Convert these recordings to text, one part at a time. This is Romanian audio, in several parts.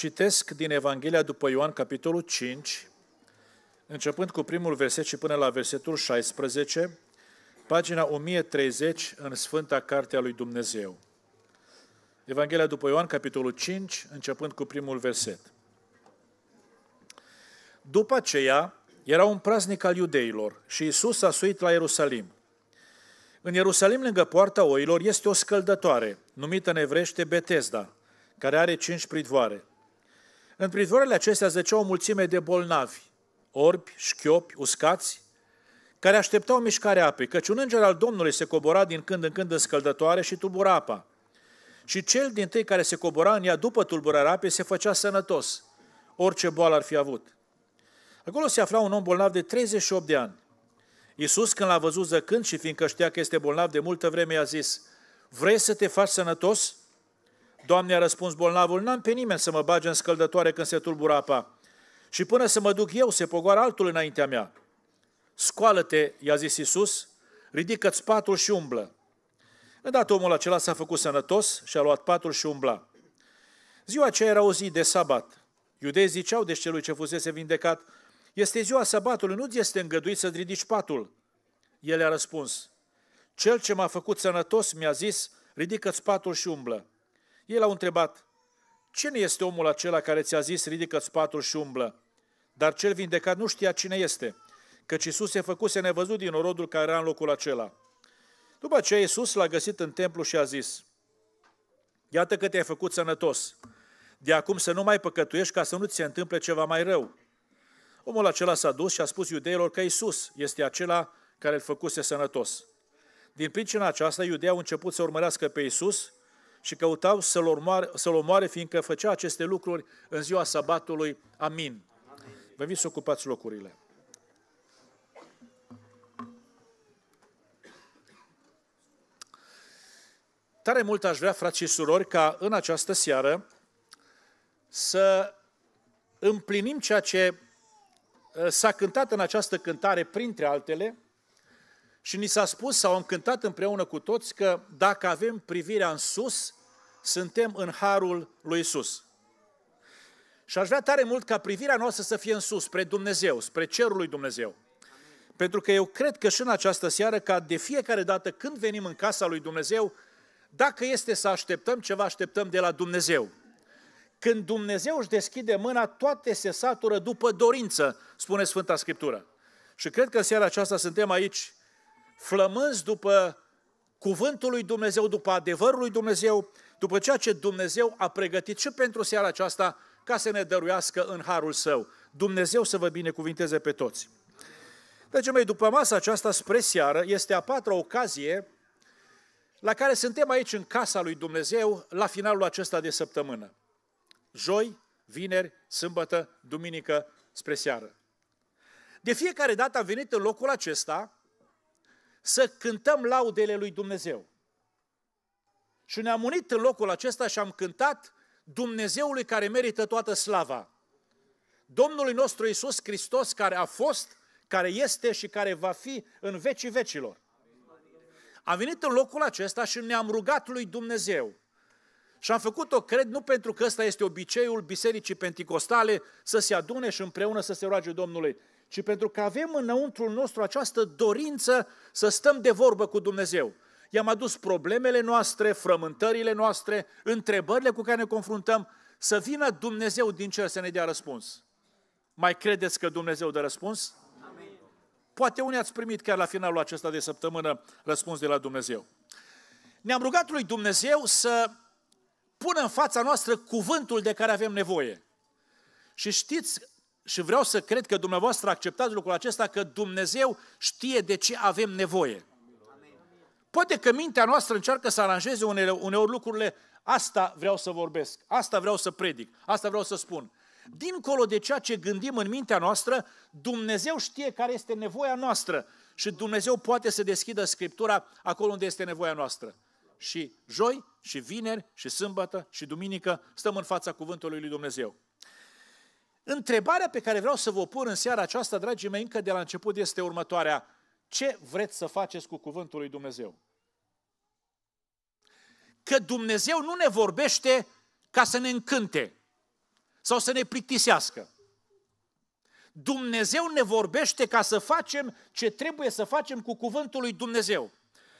Citesc din Evanghelia după Ioan, capitolul 5, începând cu primul verset și până la versetul 16, pagina 1030 în Sfânta Carte a lui Dumnezeu. Evanghelia după Ioan, capitolul 5, începând cu primul verset. După aceea, era un praznic al iudeilor și Isus a suit la Ierusalim. În Ierusalim, lângă poarta oilor, este o scăldătoare, numită Nevrește Betesda, care are cinci pridvoare. În prizoarele acestea zăcea o mulțime de bolnavi, orbi, șchiopi, uscați, care așteptau mișcarea apei, căci un înger al Domnului se cobora din când în când în scăldătoare și tulbura apa. Și cel din tâi care se cobora în ea după tulburarea apei se făcea sănătos, orice boală ar fi avut. Acolo se afla un om bolnav de 38 de ani. Iisus, când l-a văzut zăcând și fiindcă știa că este bolnav de multă vreme, i-a zis, vrei să te faci sănătos? Doamne, a răspuns bolnavul, n-am pe nimeni să mă bage în scăldătoare când se tulbură apa. Și până să mă duc eu, se pogoară altul înaintea mea. Scoală-te, i-a zis Iisus, ridică-ți patul și umblă. Îndată omul acela s-a făcut sănătos și a luat patul și umbla. Ziua aceea era o zi de sabat. Iudeii ziceau de celui ce fusese vindecat, este ziua sabatului, nu-ți este îngăduit să-ți ridici patul. El a răspuns, cel ce m-a făcut sănătos mi-a zis, ridică-ți patul și umblă. Ei l-au întrebat, cine este omul acela care ți-a zis ridică-ți patul și umblă? Dar cel vindecat nu știa cine este, căci Iisus se făcuse nevăzut din orodul care era în locul acela. După aceea Iisus l-a găsit în templu și a zis, Iată că te-ai făcut sănătos. De acum să nu mai păcătuiești ca să nu ți se întâmple ceva mai rău. Omul acela s-a dus și a spus iudeilor că Iisus este acela care îl făcuse sănătos. Din pricina aceasta, iudeii au început să urmărească pe Isus și căutau să-l omoare, să-l omoare fiindcă făcea aceste lucruri în ziua sabatului. Amin. Amin. Vă vin să ocupați locurile. Tare mult aș vrea, frați și surori, ca în această seară să împlinim ceea ce uh, s-a cântat în această cântare, printre altele, și ni s-a spus sau am cântat împreună cu toți că dacă avem privirea în sus, suntem în harul lui Isus. Și aș vrea tare mult ca privirea noastră să fie în sus, spre Dumnezeu, spre cerul lui Dumnezeu. Pentru că eu cred că și în această seară, ca de fiecare dată când venim în casa lui Dumnezeu, dacă este să așteptăm ceva, așteptăm de la Dumnezeu. Când Dumnezeu își deschide mâna, toate se satură după dorință, spune Sfânta Scriptură. Și cred că în seara aceasta suntem aici flămânzi după cuvântul lui Dumnezeu, după adevărul lui Dumnezeu, după ceea ce Dumnezeu a pregătit și pentru seara aceasta ca să ne dăruiască în harul său. Dumnezeu să vă binecuvinteze pe toți. Deci, mai după masa aceasta spre seară este a patra ocazie la care suntem aici în casa lui Dumnezeu la finalul acesta de săptămână. Joi, vineri, sâmbătă, duminică, spre seară. De fiecare dată am venit în locul acesta să cântăm laudele lui Dumnezeu. Și ne-am unit în locul acesta și am cântat Dumnezeului care merită toată slava. Domnului nostru Isus Hristos care a fost, care este și care va fi în vecii vecilor. Am venit în locul acesta și ne-am rugat lui Dumnezeu. Și am făcut-o, cred, nu pentru că ăsta este obiceiul Bisericii Pentecostale să se adune și împreună să se roage Domnului, ci pentru că avem înăuntru nostru această dorință să stăm de vorbă cu Dumnezeu. I-am adus problemele noastre, frământările noastre, întrebările cu care ne confruntăm, să vină Dumnezeu din cer să ne dea răspuns. Mai credeți că Dumnezeu dă răspuns? Amin. Poate unii ați primit chiar la finalul acesta de săptămână răspuns de la Dumnezeu. Ne-am rugat lui Dumnezeu să pună în fața noastră cuvântul de care avem nevoie. Și știți, și vreau să cred că dumneavoastră acceptați lucrul acesta, că Dumnezeu știe de ce avem nevoie. Poate că mintea noastră încearcă să aranjeze unele, uneori lucrurile, asta vreau să vorbesc, asta vreau să predic, asta vreau să spun. Dincolo de ceea ce gândim în mintea noastră, Dumnezeu știe care este nevoia noastră și Dumnezeu poate să deschidă Scriptura acolo unde este nevoia noastră. Și joi, și vineri, și sâmbătă, și duminică stăm în fața cuvântului lui Dumnezeu. Întrebarea pe care vreau să vă pun în seara aceasta, dragii mei, încă de la început este următoarea. Ce vreți să faceți cu cuvântul lui Dumnezeu? Că Dumnezeu nu ne vorbește ca să ne încânte sau să ne plictisească. Dumnezeu ne vorbește ca să facem ce trebuie să facem cu cuvântul lui Dumnezeu.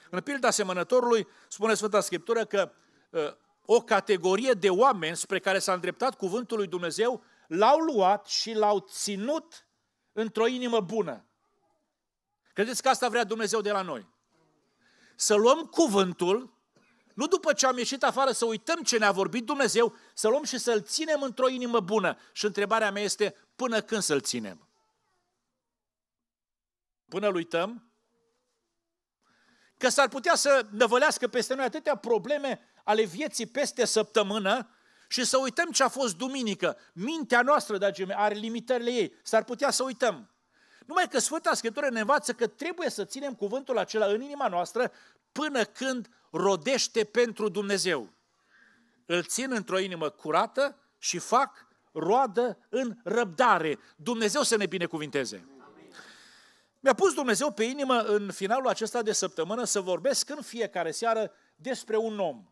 În pilda asemănătorului spune Sfânta Scriptură că ă, o categorie de oameni spre care s-a îndreptat cuvântul lui Dumnezeu l-au luat și l-au ținut într-o inimă bună. Credeți că asta vrea Dumnezeu de la noi? Să luăm cuvântul, nu după ce am ieșit afară să uităm ce ne-a vorbit Dumnezeu, să luăm și să-l ținem într-o inimă bună. Și întrebarea mea este, până când să-l ținem? până îl uităm? Că s-ar putea să năvălească peste noi atâtea probleme ale vieții peste săptămână, și să uităm ce a fost duminică. Mintea noastră, dragii mei, are limitările ei. S-ar putea să uităm. Numai că Sfânta Scriptură ne învață că trebuie să ținem cuvântul acela în inima noastră până când rodește pentru Dumnezeu. Îl țin într-o inimă curată și fac roadă în răbdare. Dumnezeu să ne binecuvinteze. Mi-a pus Dumnezeu pe inimă în finalul acesta de săptămână să vorbesc în fiecare seară despre un om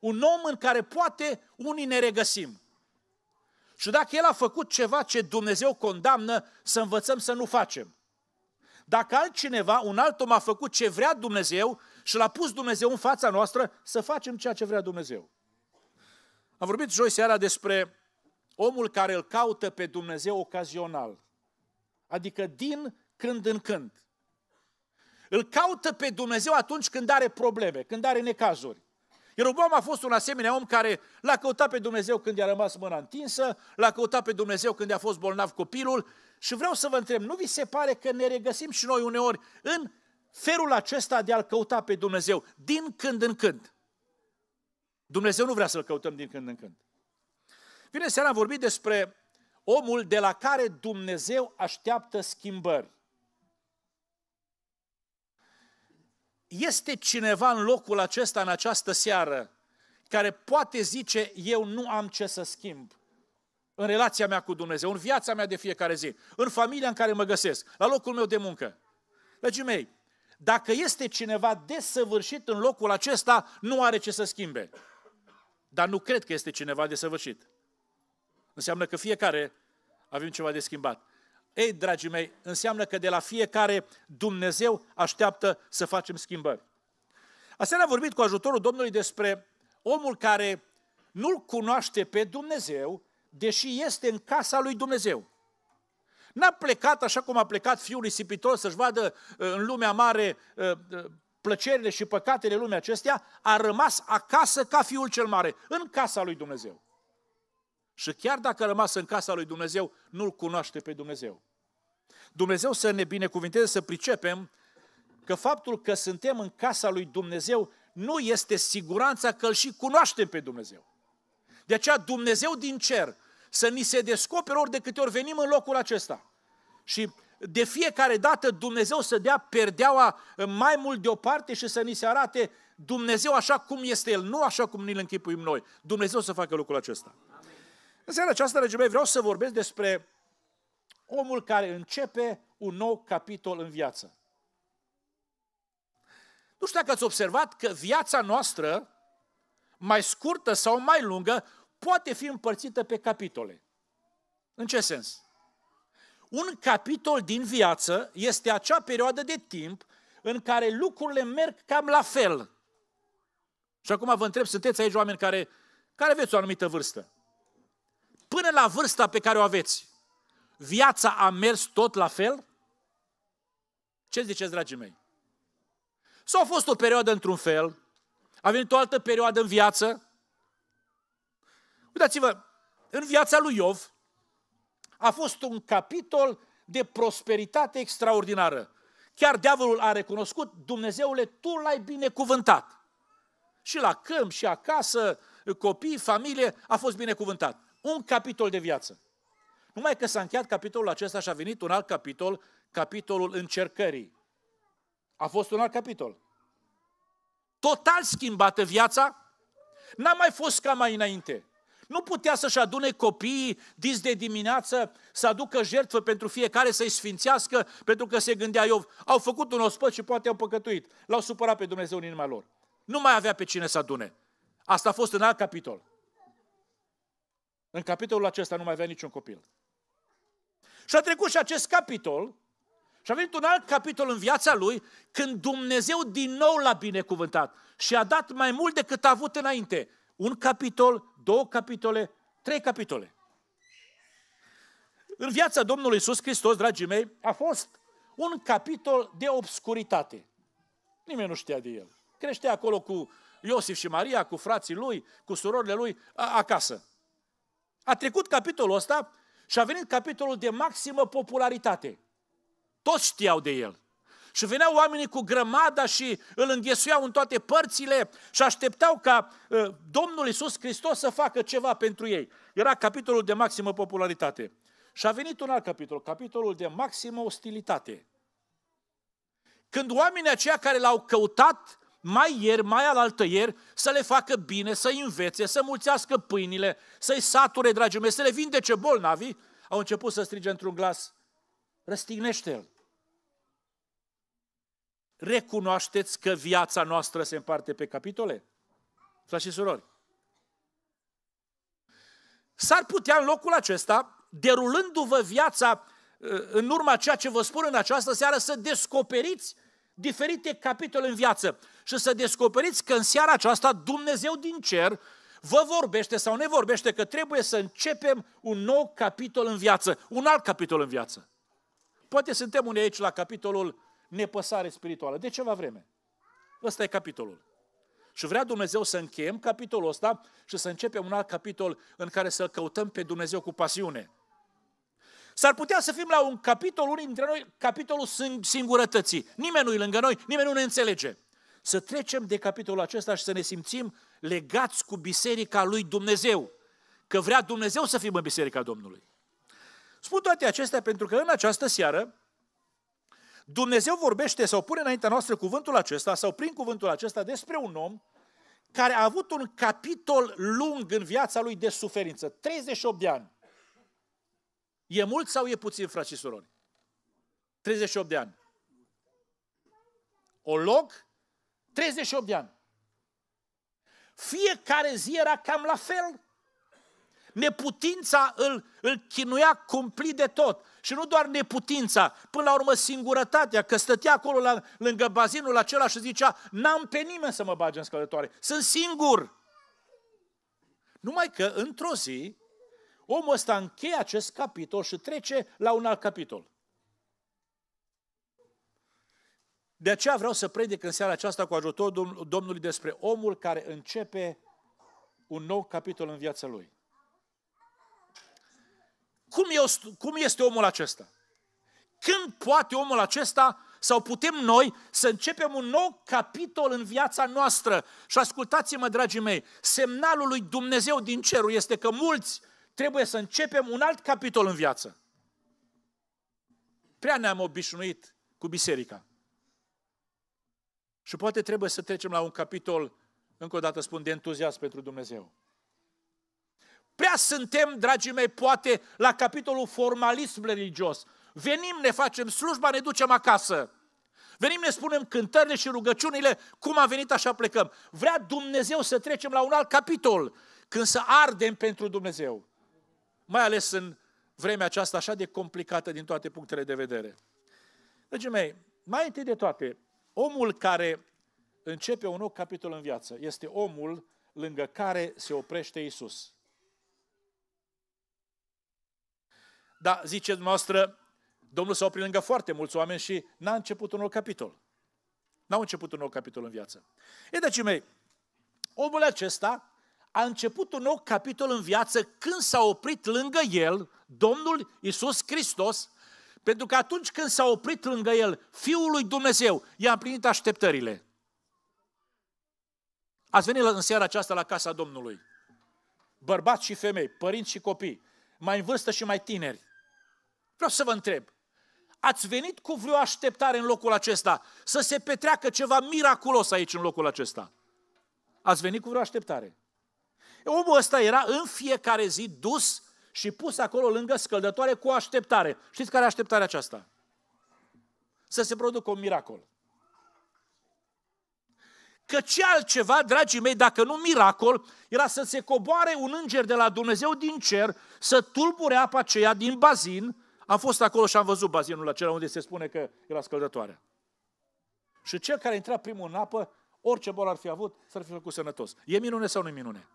un om în care poate unii ne regăsim. Și dacă el a făcut ceva ce Dumnezeu condamnă, să învățăm să nu facem. Dacă altcineva, un alt om a făcut ce vrea Dumnezeu și l-a pus Dumnezeu în fața noastră, să facem ceea ce vrea Dumnezeu. Am vorbit joi seara despre omul care îl caută pe Dumnezeu ocazional, adică din când în când. Îl caută pe Dumnezeu atunci când are probleme, când are necazuri. Ieroboam a fost un asemenea om care l-a căutat pe Dumnezeu când i-a rămas mâna întinsă, l-a căutat pe Dumnezeu când i-a fost bolnav copilul și vreau să vă întreb, nu vi se pare că ne regăsim și noi uneori în felul acesta de a-L căuta pe Dumnezeu din când în când? Dumnezeu nu vrea să-L căutăm din când în când. Vine seara am vorbit despre omul de la care Dumnezeu așteaptă schimbări. Este cineva în locul acesta, în această seară, care poate zice, eu nu am ce să schimb în relația mea cu Dumnezeu, în viața mea de fiecare zi, în familia în care mă găsesc, la locul meu de muncă. Dragii mei, dacă este cineva desăvârșit în locul acesta, nu are ce să schimbe. Dar nu cred că este cineva desăvârșit. Înseamnă că fiecare avem ceva de schimbat. Ei, dragii mei, înseamnă că de la fiecare Dumnezeu așteaptă să facem schimbări. Aseară am vorbit cu ajutorul Domnului despre omul care nu-L cunoaște pe Dumnezeu, deși este în casa lui Dumnezeu. N-a plecat așa cum a plecat fiul risipitor să-și vadă uh, în lumea mare uh, uh, plăcerile și păcatele lumea acestea, a rămas acasă ca fiul cel mare, în casa lui Dumnezeu. Și chiar dacă a rămas în casa lui Dumnezeu, nu-L cunoaște pe Dumnezeu. Dumnezeu să ne binecuvinteze, să pricepem că faptul că suntem în casa lui Dumnezeu nu este siguranța că îl și cunoaștem pe Dumnezeu. De aceea Dumnezeu din cer să ni se descopere ori de câte ori venim în locul acesta. Și de fiecare dată Dumnezeu să dea perdeaua mai mult deoparte și să ni se arate Dumnezeu așa cum este El, nu așa cum ni-L închipuim noi. Dumnezeu să facă lucrul acesta. Amin. În seara aceasta, dragii mei, vreau să vorbesc despre omul care începe un nou capitol în viață. Nu știu dacă ați observat că viața noastră, mai scurtă sau mai lungă, poate fi împărțită pe capitole. În ce sens? Un capitol din viață este acea perioadă de timp în care lucrurile merg cam la fel. Și acum vă întreb, sunteți aici oameni care, care aveți o anumită vârstă? Până la vârsta pe care o aveți, viața a mers tot la fel? Ce ziceți, dragii mei? Sau a fost o perioadă într-un fel, a venit o altă perioadă în viață? Uitați-vă, în viața lui Iov a fost un capitol de prosperitate extraordinară. Chiar diavolul a recunoscut, Dumnezeule, Tu l-ai binecuvântat. Și la câmp, și acasă, copii, familie, a fost binecuvântat. Un capitol de viață. Numai că s-a încheiat capitolul acesta și a venit un alt capitol, capitolul încercării. A fost un alt capitol. Total schimbată viața, n-a mai fost ca mai înainte. Nu putea să-și adune copiii dis de dimineață, să aducă jertfă pentru fiecare, să-i sfințească, pentru că se gândea eu. au făcut un ospăt și poate au păcătuit. L-au supărat pe Dumnezeu în inima lor. Nu mai avea pe cine să adune. Asta a fost în alt capitol. În capitolul acesta nu mai avea niciun copil. Și a trecut și acest capitol și a venit un alt capitol în viața lui când Dumnezeu din nou l-a binecuvântat și a dat mai mult decât a avut înainte. Un capitol, două capitole, trei capitole. În viața Domnului Iisus Hristos, dragii mei, a fost un capitol de obscuritate. Nimeni nu știa de el. Creștea acolo cu Iosif și Maria, cu frații lui, cu surorile lui, acasă. A trecut capitolul ăsta și a venit capitolul de maximă popularitate. Toți știau de el. Și veneau oamenii cu grămada și îl înghesuiau în toate părțile și așteptau ca ă, Domnul Isus Hristos să facă ceva pentru ei. Era capitolul de maximă popularitate. Și a venit un alt capitol, capitolul de maximă ostilitate. Când oamenii aceia care l-au căutat mai ieri, mai alaltă ieri, să le facă bine, să învețe, să mulțească pâinile, să-i sature, dragii mei, să le vindece bolnavii, au început să strige într-un glas, răstignește-l. Recunoașteți că viața noastră se împarte pe capitole? Frați și surori, S-ar putea în locul acesta, derulându-vă viața uh, în urma ceea ce vă spun în această seară, să descoperiți diferite capitole în viață și să descoperiți că în seara aceasta Dumnezeu din cer vă vorbește sau ne vorbește că trebuie să începem un nou capitol în viață, un alt capitol în viață. Poate suntem unii aici la capitolul nepăsare spirituală, de ceva vreme. Ăsta e capitolul. Și vrea Dumnezeu să încheiem capitolul ăsta și să începem un alt capitol în care să căutăm pe Dumnezeu cu pasiune. S-ar putea să fim la un capitol, unii dintre noi, capitolul singurătății. Nimeni nu-i lângă noi, nimeni nu ne înțelege să trecem de capitolul acesta și să ne simțim legați cu biserica lui Dumnezeu. Că vrea Dumnezeu să fim în biserica Domnului. Spun toate acestea pentru că în această seară Dumnezeu vorbește sau pune înaintea noastră cuvântul acesta sau prin cuvântul acesta despre un om care a avut un capitol lung în viața lui de suferință, 38 de ani. E mult sau e puțin, frați și surori? 38 de ani. O loc 38 de ani. Fiecare zi era cam la fel. Neputința îl, îl chinuia cumplit de tot. Și nu doar neputința, până la urmă singurătatea, că stătea acolo la, lângă bazinul acela și zicea, n-am pe nimeni să mă bage în scălătoare, sunt singur. Numai că într-o zi, omul ăsta încheie acest capitol și trece la un alt capitol. De aceea vreau să predic în seara aceasta cu ajutorul Domnului despre omul care începe un nou capitol în viața lui. Cum, eu, cum este omul acesta? Când poate omul acesta sau putem noi să începem un nou capitol în viața noastră? Și ascultați-mă, dragii mei, semnalul lui Dumnezeu din cerul este că mulți trebuie să începem un alt capitol în viață. Prea ne-am obișnuit cu biserica. Și poate trebuie să trecem la un capitol, încă o dată spun, de entuziasm pentru Dumnezeu. Prea suntem, dragii mei, poate la capitolul formalism religios. Venim, ne facem slujba, ne ducem acasă. Venim, ne spunem cântările și rugăciunile, cum a venit, așa plecăm. Vrea Dumnezeu să trecem la un alt capitol, când să ardem pentru Dumnezeu. Mai ales în vremea aceasta așa de complicată din toate punctele de vedere. Dragii mei, mai întâi de toate, Omul care începe un nou capitol în viață este omul lângă care se oprește Isus. Da, zice dumneavoastră, Domnul s-a oprit lângă foarte mulți oameni și n-a început un nou capitol. n a început un nou capitol în viață. E, deci, mei, omul acesta a început un nou capitol în viață când s-a oprit lângă el Domnul Isus Hristos, pentru că atunci când s-a oprit lângă el Fiul lui Dumnezeu, i-a împlinit așteptările. Ați venit în seara aceasta la casa Domnului. Bărbați și femei, părinți și copii, mai în vârstă și mai tineri. Vreau să vă întreb, ați venit cu vreo așteptare în locul acesta să se petreacă ceva miraculos aici în locul acesta? Ați venit cu vreo așteptare? Omul ăsta era în fiecare zi dus și pus acolo lângă scăldătoare cu așteptare. Știți care e așteptarea aceasta? Să se producă un miracol. Că ce altceva, dragii mei, dacă nu miracol, era să se coboare un înger de la Dumnezeu din cer, să tulbure apa aceea din bazin. Am fost acolo și am văzut bazinul acela unde se spune că era scăldătoarea. Și cel care intra primul în apă, orice bol ar fi avut, s-ar fi făcut sănătos. E minune sau nu e minune?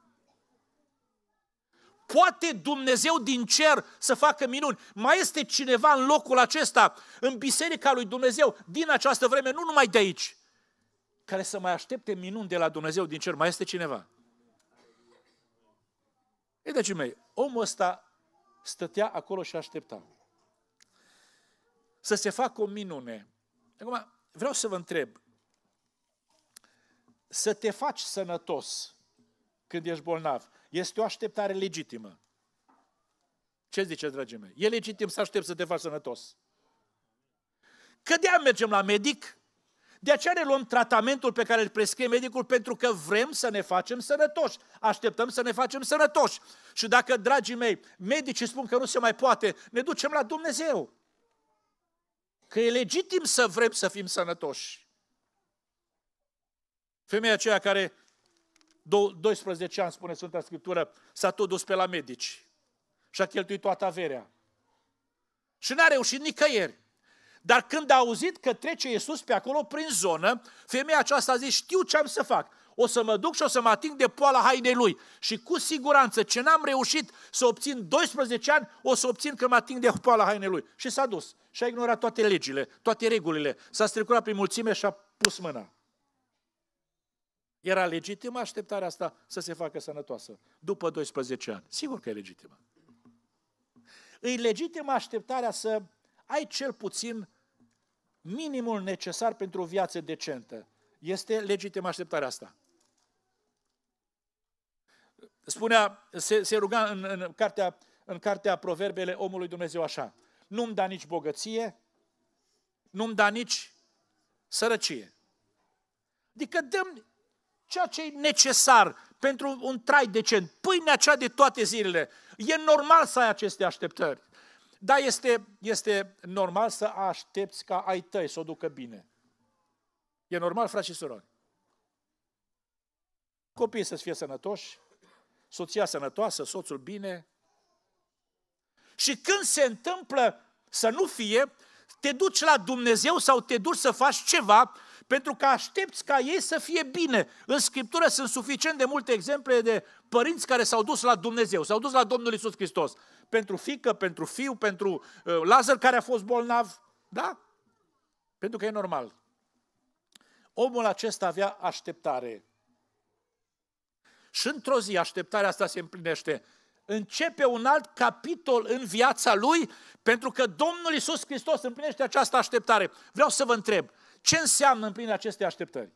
Poate Dumnezeu din cer să facă minuni. Mai este cineva în locul acesta, în biserica lui Dumnezeu, din această vreme, nu numai de aici, care să mai aștepte minuni de la Dumnezeu din cer. Mai este cineva? Ei, deci mei, omul ăsta stătea acolo și aștepta. Să se facă o minune. Acum, vreau să vă întreb. Să te faci sănătos când ești bolnav, este o așteptare legitimă. Ce ziceți, dragii mei? E legitim să aștept să te faci sănătos. Că de mergem la medic, de aceea ne luăm tratamentul pe care îl prescrie medicul pentru că vrem să ne facem sănătoși. Așteptăm să ne facem sănătoși. Și dacă, dragii mei, medicii spun că nu se mai poate, ne ducem la Dumnezeu. Că e legitim să vrem să fim sănătoși. Femeia aceea care 12 ani, spune Sfânta Scriptură, s-a tot dus pe la medici și a cheltuit toată averea. Și n-a reușit nicăieri. Dar când a auzit că trece Iisus pe acolo prin zonă, femeia aceasta a zis, știu ce am să fac. O să mă duc și o să mă ating de poala hainei lui. Și cu siguranță, ce n-am reușit să obțin 12 ani, o să obțin că mă ating de poala hainei lui. Și s-a dus. Și a ignorat toate legile, toate regulile. S-a stricurat prin mulțime și a pus mâna. Era legitimă așteptarea asta să se facă sănătoasă după 12 ani? Sigur că e legitimă. E legitimă așteptarea să ai cel puțin minimul necesar pentru o viață decentă. Este legitimă așteptarea asta. Spunea, se, se ruga în, în, cartea, în cartea Proverbele omului Dumnezeu așa, nu-mi da nici bogăție, nu-mi da nici sărăcie. Adică dăm ceea ce e necesar pentru un trai decent, pâinea cea de toate zilele. E normal să ai aceste așteptări. Da, este, este normal să aștepți ca ai tăi să o ducă bine. E normal, frați și surori. Copiii să fie sănătoși, soția sănătoasă, soțul bine. Și când se întâmplă să nu fie, te duci la Dumnezeu sau te duci să faci ceva pentru că aștepți ca ei să fie bine. În Scriptură sunt suficient de multe exemple de părinți care s-au dus la Dumnezeu, s-au dus la Domnul Isus Hristos. Pentru fică, pentru fiu, pentru uh, Lazar care a fost bolnav, da? Pentru că e normal. Omul acesta avea așteptare. Și într-o zi așteptarea asta se împlinește începe un alt capitol în viața lui, pentru că Domnul Isus Hristos împlinește această așteptare. Vreau să vă întreb, ce înseamnă împlinirea acestei așteptări?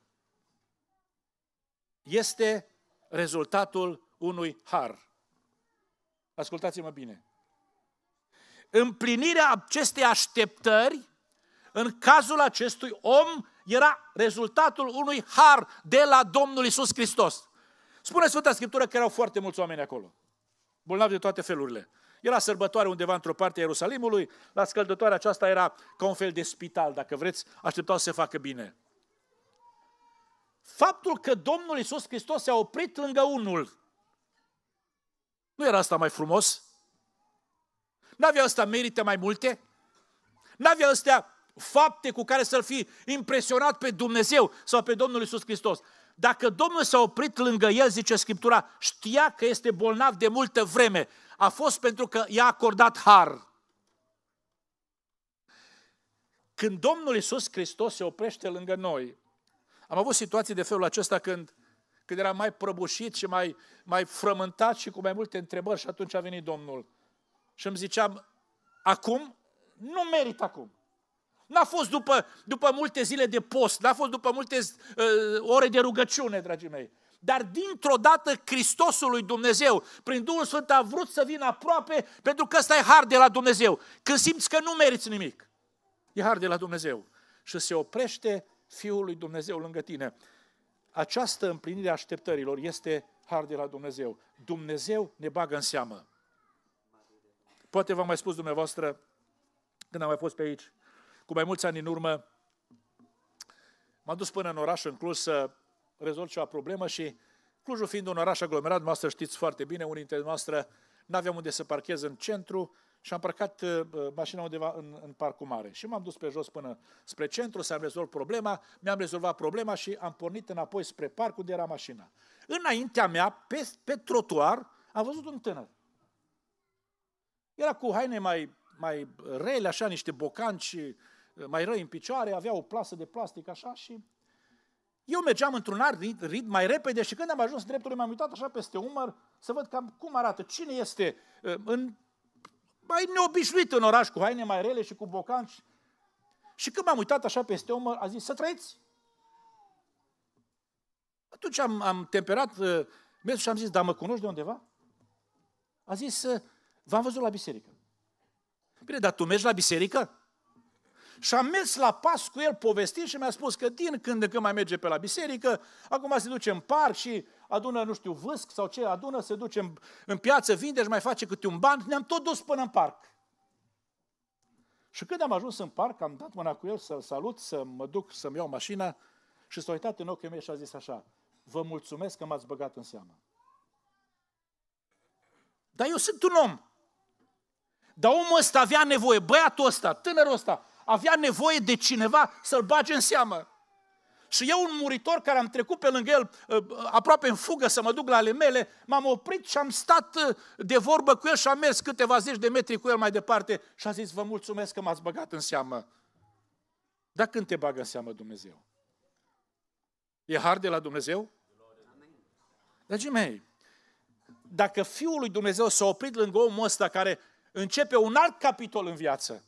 Este rezultatul unui har. Ascultați-mă bine. Împlinirea acestei așteptări, în cazul acestui om, era rezultatul unui har de la Domnul Isus Hristos. Spune Sfânta Scriptură că erau foarte mulți oameni acolo. Bolnavi de toate felurile. Era sărbătoare undeva într-o parte a Ierusalimului, la scăldătoarea aceasta era ca un fel de spital, dacă vreți, așteptau să se facă bine. Faptul că Domnul Iisus Hristos s-a oprit lângă unul, nu era asta mai frumos? N-avea asta merite mai multe? N-avea astea fapte cu care să-L fi impresionat pe Dumnezeu sau pe Domnul Iisus Hristos? Dacă Domnul s-a oprit lângă el, zice Scriptura, știa că este bolnav de multă vreme a fost pentru că i-a acordat har. Când Domnul Isus Hristos se oprește lângă noi, am avut situații de felul acesta când, când eram mai prăbușit și mai, mai frământat și cu mai multe întrebări și atunci a venit Domnul. Și îmi ziceam, acum? Nu merit acum. N-a fost după, după multe zile de post, n-a fost după multe uh, ore de rugăciune, dragii mei. Dar dintr-o dată Hristosul lui Dumnezeu, prin Duhul Sfânt, a vrut să vină aproape pentru că ăsta e har de la Dumnezeu. Când simți că nu meriți nimic, e har de la Dumnezeu. Și se oprește Fiul lui Dumnezeu lângă tine. Această împlinire a așteptărilor este har de la Dumnezeu. Dumnezeu ne bagă în seamă. Poate v-am mai spus dumneavoastră, când am mai fost pe aici, cu mai mulți ani în urmă, m-am dus până în oraș în Cluj să rezolv o problemă și Clujul fiind un oraș aglomerat, noastră știți foarte bine, unii dintre noastre n-aveam unde să parchez în centru și am parcat uh, mașina undeva în, în parcul mare. Și m-am dus pe jos până spre centru să am rezolv problema, mi-am rezolvat problema și am pornit înapoi spre parc unde era mașina. Înaintea mea, pe, pe trotuar, am văzut un tânăr. Era cu haine mai, mai rele, așa, niște bocanci uh, mai răi în picioare, avea o plasă de plastic așa și eu mergeam într-un alt rit mai repede și când am ajuns dreptul, m-am uitat așa peste umăr să văd cam cum arată, cine este ă, în, mai neobișnuit în oraș cu haine mai rele și cu bocanci. Și când m-am uitat așa peste umăr, a zis, să trăiți. Atunci am, am temperat ă, mersul și am zis, dar mă cunoști de undeva? A zis, ă, v-am văzut la biserică. Bine, dar tu mergi la biserică? Și am mers la pas cu el povestit și mi-a spus că din când în când mai merge pe la biserică, acum se duce în parc și adună, nu știu, vâsc sau ce adună, se duce în, în piață, vinde și mai face câte un ban. Ne-am tot dus până în parc. Și când am ajuns în parc, am dat mâna cu el să-l salut, să mă duc să-mi iau mașina și s-a uitat în ochii mei și a zis așa, vă mulțumesc că m-ați băgat în seamă. Dar eu sunt un om. Dar omul ăsta avea nevoie, băiatul ăsta, tânărul ăsta, avea nevoie de cineva să-l bage în seamă. Și eu, un muritor care am trecut pe lângă el, ă, ă, aproape în fugă să mă duc la ale mele, m-am oprit și am stat ă, de vorbă cu el și am mers câteva zeci de metri cu el mai departe și a zis, vă mulțumesc că m-ați băgat în seamă. Dar când te bagă în seamă Dumnezeu? E har de la Dumnezeu? Dragii mei, dacă Fiul lui Dumnezeu s-a oprit lângă omul ăsta care începe un alt capitol în viață,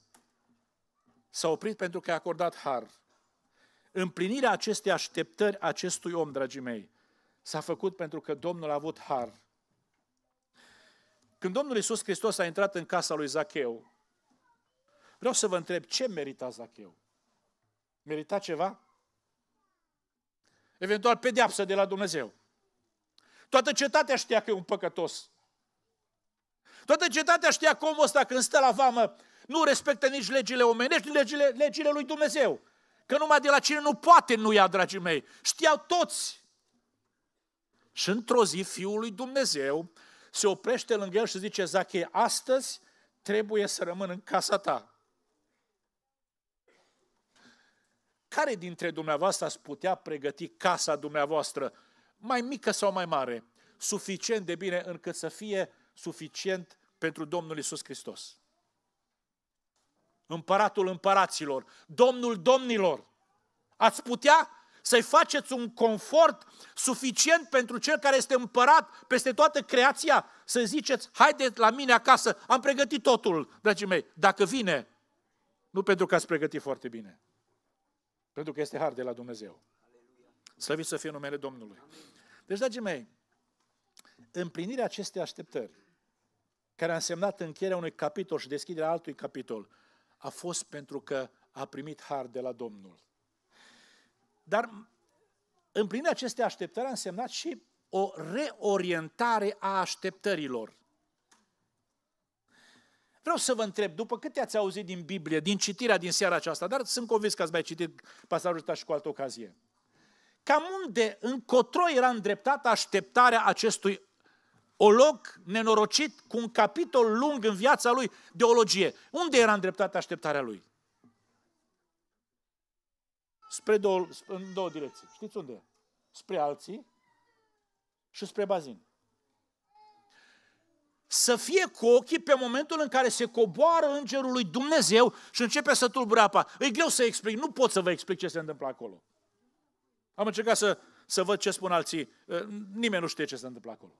S-a oprit pentru că a acordat har. Împlinirea acestei așteptări acestui om, dragii mei, s-a făcut pentru că Domnul a avut har. Când Domnul Iisus Hristos a intrat în casa lui Zacheu, vreau să vă întreb, ce merita Zacheu? Merita ceva? Eventual pedeapsă de la Dumnezeu. Toată cetatea știa că e un păcătos. Toată cetatea știa că omul ăsta când stă la vamă nu respectă nici legile omenești, nici legile, legile lui Dumnezeu. Că numai de la cine nu poate nu ia, dragii mei. Știau toți. Și într-o zi Fiul lui Dumnezeu se oprește lângă el și zice, Zache, astăzi trebuie să rămân în casa ta. Care dintre dumneavoastră ați putea pregăti casa dumneavoastră, mai mică sau mai mare, suficient de bine încât să fie suficient pentru Domnul Isus Hristos? împăratul împăraților, domnul domnilor. Ați putea să-i faceți un confort suficient pentru cel care este împărat peste toată creația, să ziceți, haideți la mine acasă, am pregătit totul, dragii mei, dacă vine, nu pentru că ați pregătit foarte bine, pentru că este har de la Dumnezeu. Slăvit să fie numele Domnului. Deci, dragii mei, împlinirea acestei așteptări, care a însemnat încheierea unui capitol și deschiderea altui capitol, a fost pentru că a primit har de la Domnul. Dar împlinirea aceste așteptări a însemnat și o reorientare a așteptărilor. Vreau să vă întreb, după câte ați auzit din Biblie, din citirea din seara aceasta, dar sunt convins că ați mai citit pasajul ăsta și cu altă ocazie. Cam unde încotro era îndreptată așteptarea acestui o loc nenorocit cu un capitol lung în viața lui de ologie. Unde era îndreptată așteptarea lui? Spre două, în două direcții. Știți unde? Spre alții și spre bazin. Să fie cu ochii pe momentul în care se coboară îngerul lui Dumnezeu și începe să tulbure apa. E greu să explic, nu pot să vă explic ce se întâmplă acolo. Am încercat să, să văd ce spun alții. Nimeni nu știe ce se întâmplă acolo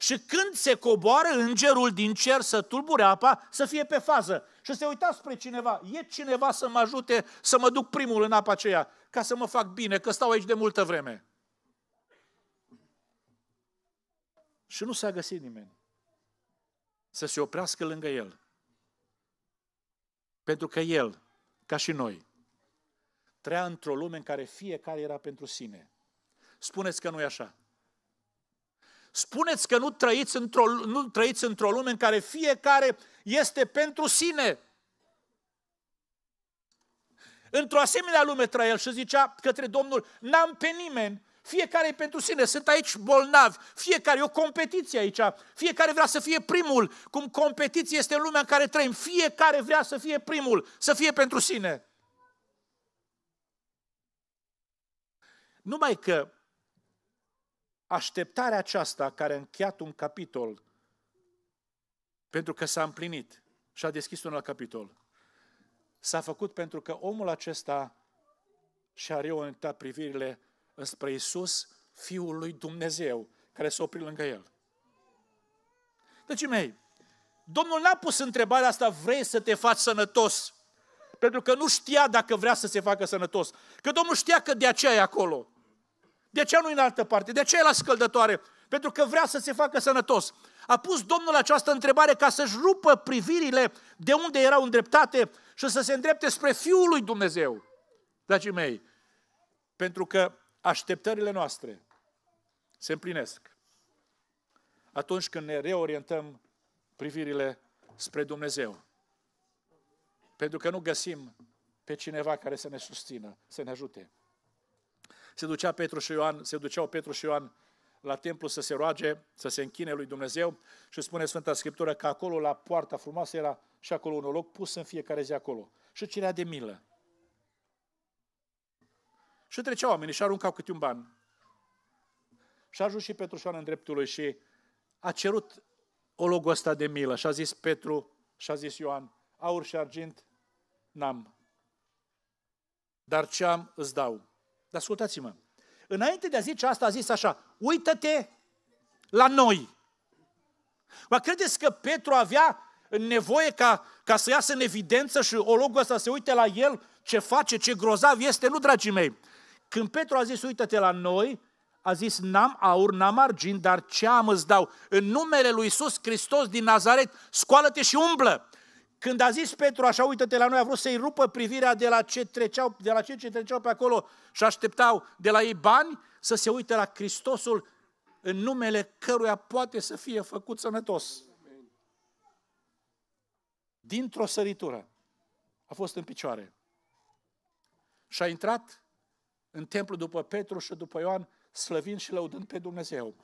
și când se coboară îngerul din cer să tulbure apa, să fie pe fază și să uita spre cineva. E cineva să mă ajute să mă duc primul în apa aceea, ca să mă fac bine, că stau aici de multă vreme. Și nu s-a găsit nimeni să se oprească lângă el. Pentru că el, ca și noi, trăia într-o lume în care fiecare era pentru sine. Spuneți că nu e așa. Spuneți că nu trăiți într-o, nu trăiți într-o lume în care fiecare este pentru sine. Într-o asemenea lume trăia el și zicea către Domnul, n-am pe nimeni, fiecare e pentru sine, sunt aici bolnavi, fiecare, e o competiție aici, fiecare vrea să fie primul, cum competiție este în lumea în care trăim, fiecare vrea să fie primul, să fie pentru sine. Numai că așteptarea aceasta care a încheiat un capitol pentru că s-a împlinit și a deschis un alt capitol. S-a făcut pentru că omul acesta și-a reorientat privirile înspre Isus, Fiul lui Dumnezeu, care s-a oprit lângă el. Deci, mei, Domnul n-a pus întrebarea asta, vrei să te faci sănătos? Pentru că nu știa dacă vrea să se facă sănătos. Că Domnul știa că de aceea e acolo. De ce nu în altă parte? De ce e la scăldătoare? Pentru că vrea să se facă sănătos. A pus Domnul această întrebare ca să-și rupă privirile de unde erau îndreptate și să se îndrepte spre Fiul lui Dumnezeu. Dragii mei, pentru că așteptările noastre se împlinesc atunci când ne reorientăm privirile spre Dumnezeu. Pentru că nu găsim pe cineva care să ne susțină, să ne ajute se, ducea Petru și Ioan, se duceau Petru și Ioan la templu să se roage, să se închine lui Dumnezeu și spune Sfânta Scriptură că acolo la poarta frumoasă era și acolo un loc pus în fiecare zi acolo. Și cerea de milă. Și treceau oamenii și aruncau câte un ban. Și a ajuns și Petru și Ioan în dreptul lui și a cerut logo asta de milă și a zis Petru și a zis Ioan, aur și argint n-am, dar ce am îți dau. Dar ascultați-mă, înainte de a zice asta a zis așa, uită-te la noi. Mă credeți că Petru avea nevoie ca, ca să iasă în evidență și ologul să se uite la el ce face, ce grozav este? Nu, dragii mei. Când Petru a zis, uită-te la noi, a zis, n-am aur, n-am argint, dar ce am îți dau? În numele lui Iisus Hristos din Nazaret, scoală-te și umblă. Când a zis Petru așa, uită-te la noi, a vrut să-i rupă privirea de la, ce treceau, de la cei ce treceau pe acolo și așteptau de la ei bani, să se uite la Hristosul în numele căruia poate să fie făcut sănătos. Dintr-o săritură a fost în picioare și a intrat în templu după Petru și după Ioan, slăvind și lăudând pe Dumnezeu.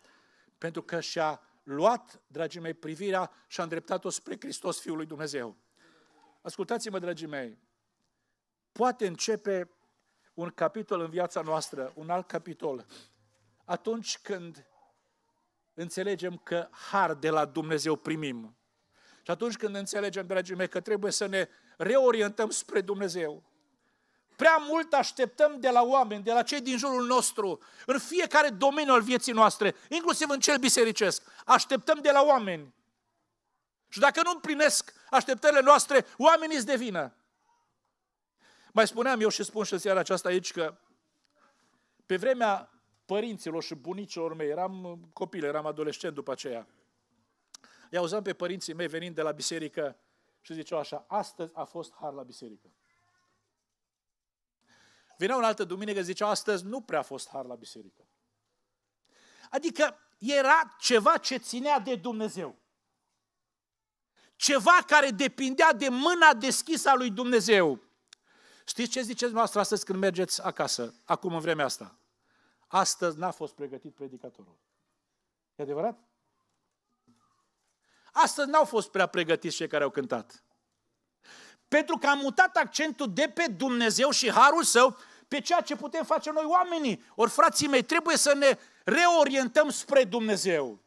Pentru că și-a luat, dragii mei, privirea și a îndreptat-o spre Hristos, Fiul lui Dumnezeu. Ascultați-mă, dragii mei, poate începe un capitol în viața noastră, un alt capitol, atunci când înțelegem că har de la Dumnezeu primim. Și atunci când înțelegem, dragii mei, că trebuie să ne reorientăm spre Dumnezeu, prea mult așteptăm de la oameni, de la cei din jurul nostru, în fiecare domeniu al vieții noastre, inclusiv în cel bisericesc. Așteptăm de la oameni. Și dacă nu împlinesc așteptările noastre, oamenii îți devină. Mai spuneam eu și spun și seara aceasta aici că pe vremea părinților și bunicilor mei, eram copil, eram adolescent după aceea, îi auzeam pe părinții mei venind de la biserică și ziceau așa, astăzi a fost har la biserică. Veneau în altă duminică, ziceau, astăzi nu prea a fost har la biserică. Adică era ceva ce ținea de Dumnezeu ceva care depindea de mâna deschisă a lui Dumnezeu. Știți ce ziceți noastră astăzi când mergeți acasă, acum în vremea asta? Astăzi n-a fost pregătit predicatorul. E adevărat? Astăzi n-au fost prea pregătiți cei care au cântat. Pentru că am mutat accentul de pe Dumnezeu și harul său pe ceea ce putem face noi oamenii. Ori, frații mei, trebuie să ne reorientăm spre Dumnezeu.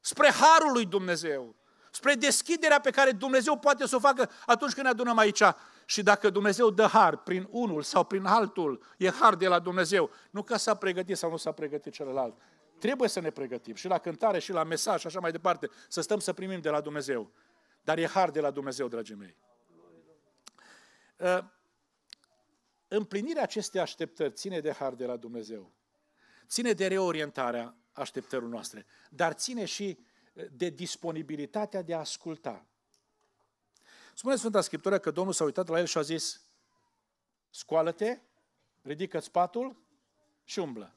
Spre harul lui Dumnezeu spre deschiderea pe care Dumnezeu poate să o facă atunci când ne adunăm aici. Și dacă Dumnezeu dă har prin unul sau prin altul, e har de la Dumnezeu. Nu că s-a pregătit sau nu s-a pregătit celălalt. Trebuie să ne pregătim și la cântare, și la mesaj, și așa mai departe, să stăm să primim de la Dumnezeu. Dar e har de la Dumnezeu, dragii mei. Ă, împlinirea acestei așteptări ține de har de la Dumnezeu. Ține de reorientarea așteptărilor noastre, dar ține și de disponibilitatea de a asculta. Spune Sfânta Scriptură că Domnul s-a uitat la el și a zis, scoală-te, ridică-ți patul și umblă.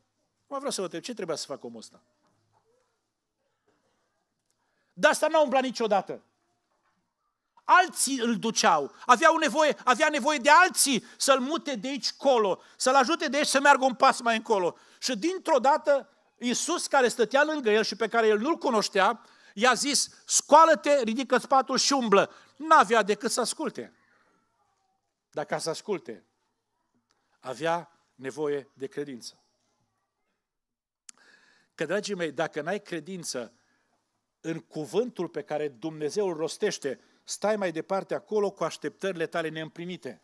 Mă vreau să vă întreb, ce trebuia să facă omul ăsta? Dar asta n-a umblat niciodată. Alții îl duceau. Aveau nevoie, avea nevoie de alții să-l mute de aici colo, să-l ajute de aici să meargă un pas mai încolo. Și dintr-o dată Iisus, care stătea lângă el și pe care el nu-l cunoștea, i-a zis, scoală-te, ridică spatul și umblă. N-avea decât să asculte. Dar ca să asculte, avea nevoie de credință. Că, dragii mei, dacă n-ai credință în cuvântul pe care Dumnezeu îl rostește, stai mai departe acolo cu așteptările tale neîmplinite.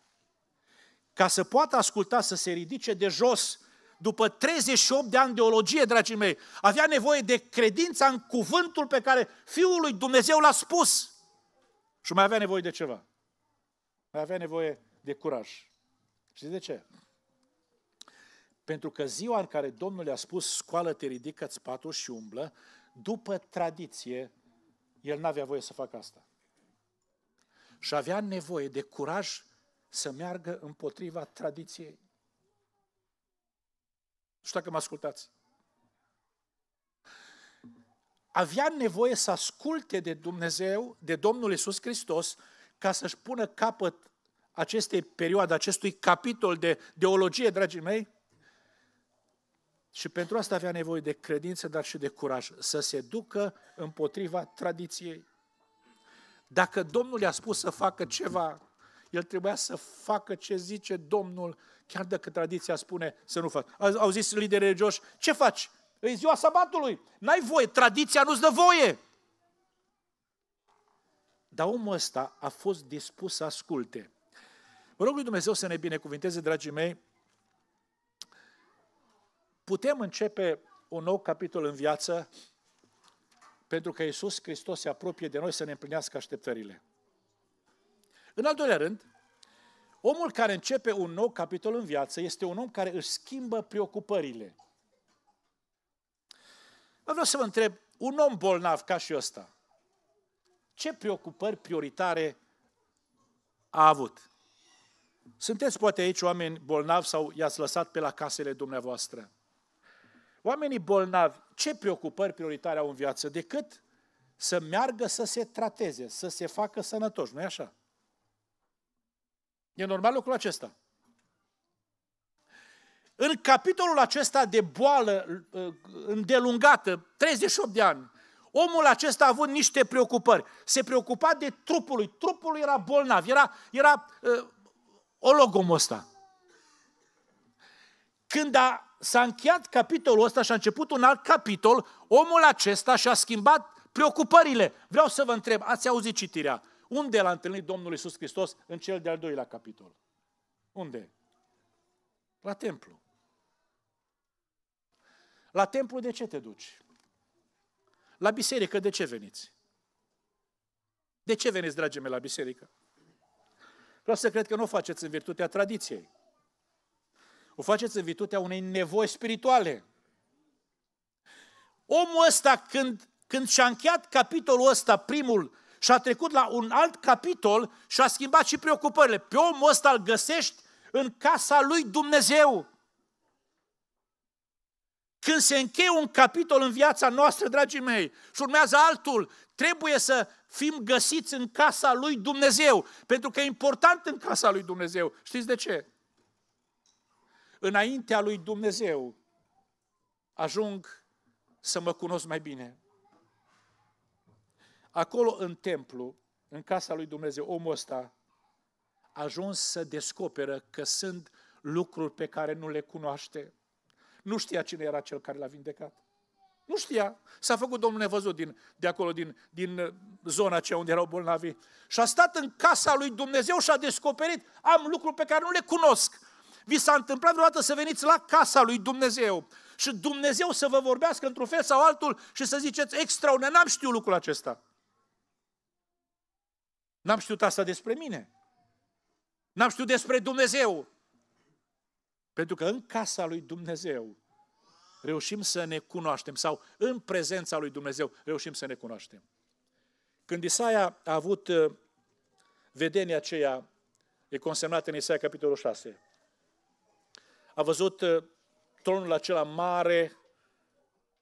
Ca să poată asculta să se ridice de jos după 38 de ani de ologie, dragii mei, avea nevoie de credința în cuvântul pe care Fiul lui Dumnezeu l-a spus. Și mai avea nevoie de ceva. Mai avea nevoie de curaj. Știți de ce? Pentru că ziua în care Domnul i a spus, scoală-te, ridică-ți patul și umblă, după tradiție, el n-avea voie să facă asta. Și avea nevoie de curaj să meargă împotriva tradiției. Nu știu dacă mă ascultați. Avea nevoie să asculte de Dumnezeu, de Domnul Isus Hristos, ca să-și pună capăt acestei perioade, acestui capitol de deologie, dragii mei, și pentru asta avea nevoie de credință, dar și de curaj, să se ducă împotriva tradiției. Dacă Domnul i-a spus să facă ceva el trebuia să facă ce zice Domnul, chiar dacă tradiția spune să nu facă. Au zis liderii religioși, ce faci? E ziua sabatului, n-ai voie, tradiția nu-ți dă voie. Dar omul ăsta a fost dispus să asculte. Mă rog lui Dumnezeu să ne binecuvinteze, dragii mei, putem începe un nou capitol în viață pentru că Iisus Hristos se apropie de noi să ne împlinească așteptările. În al doilea rând, omul care începe un nou capitol în viață este un om care își schimbă preocupările. Mă vreau să vă întreb, un om bolnav ca și ăsta, ce preocupări prioritare a avut? Sunteți poate aici oameni bolnavi sau i-ați lăsat pe la casele dumneavoastră? Oamenii bolnavi, ce preocupări prioritare au în viață decât să meargă să se trateze, să se facă sănătoși, nu-i așa? E normal lucrul acesta. În capitolul acesta de boală uh, îndelungată, 38 de ani, omul acesta a avut niște preocupări. Se preocupa de trupul lui. Trupul lui era bolnav, era, era uh, ologomul ăsta. Când a, s-a încheiat capitolul ăsta și a început un alt capitol, omul acesta și-a schimbat preocupările. Vreau să vă întreb, ați auzit citirea? Unde l-a întâlnit Domnul Iisus Hristos în cel de-al doilea capitol? Unde? La templu. La templu de ce te duci? La biserică de ce veniți? De ce veniți, dragii mei, la biserică? Vreau să cred că nu o faceți în virtutea tradiției. O faceți în virtutea unei nevoi spirituale. Omul ăsta, când, când și-a încheiat capitolul ăsta, primul, și a trecut la un alt capitol și a schimbat și preocupările. Pe omul ăsta îl găsești în casa lui Dumnezeu. Când se încheie un capitol în viața noastră, dragii mei, și urmează altul, trebuie să fim găsiți în casa lui Dumnezeu. Pentru că e important în casa lui Dumnezeu. Știți de ce? Înaintea lui Dumnezeu ajung să mă cunosc mai bine acolo în templu, în casa lui Dumnezeu, omul ăsta a ajuns să descoperă că sunt lucruri pe care nu le cunoaște. Nu știa cine era cel care l-a vindecat. Nu știa. S-a făcut domnul nevăzut din, de acolo, din, din uh, zona aceea unde erau bolnavi. Și a stat în casa lui Dumnezeu și a descoperit, am lucruri pe care nu le cunosc. Vi s-a întâmplat vreodată să veniți la casa lui Dumnezeu și Dumnezeu să vă vorbească într-un fel sau altul și să ziceți, extraordinar, n-am știut lucrul acesta. N-am știut asta despre mine. N-am știut despre Dumnezeu. Pentru că în casa lui Dumnezeu reușim să ne cunoaștem sau în prezența lui Dumnezeu reușim să ne cunoaștem. Când Isaia a avut uh, vedenia aceea, e consemnată în Isaia capitolul 6, a văzut uh, tronul acela mare,